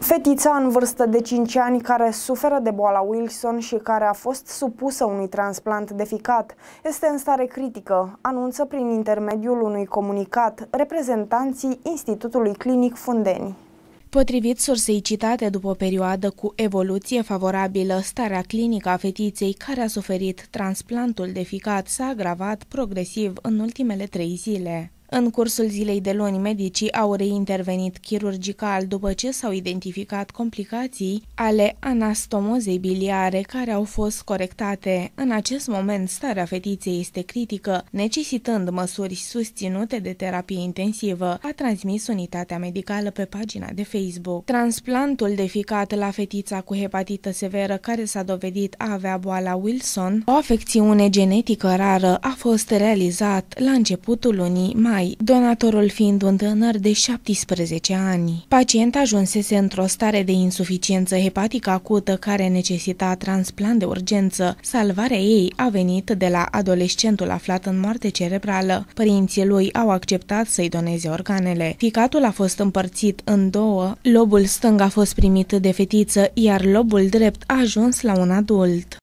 Fetița în vârstă de 5 ani care suferă de boala Wilson și care a fost supusă unui transplant de ficat este în stare critică, anunță prin intermediul unui comunicat reprezentanții Institutului Clinic Fundeni. Potrivit sursei citate, după o perioadă cu evoluție favorabilă, starea clinică a fetiței care a suferit transplantul de ficat s-a agravat progresiv în ultimele trei zile. În cursul zilei de luni, medicii au reintervenit chirurgical după ce s-au identificat complicații ale anastomozei biliare care au fost corectate. În acest moment, starea fetiței este critică, necesitând măsuri susținute de terapie intensivă, a transmis unitatea medicală pe pagina de Facebook. Transplantul de ficat la fetița cu hepatită severă care s-a dovedit a avea boala Wilson, o afecțiune genetică rară, a fost realizat la începutul lunii mai mai, donatorul fiind un tânăr de 17 ani. Pacient ajunsese într-o stare de insuficiență hepatică acută care necesita transplant de urgență. Salvarea ei a venit de la adolescentul aflat în moarte cerebrală. Părinții lui au acceptat să-i doneze organele. Ficatul a fost împărțit în două, lobul stâng a fost primit de fetiță, iar lobul drept a ajuns la un adult.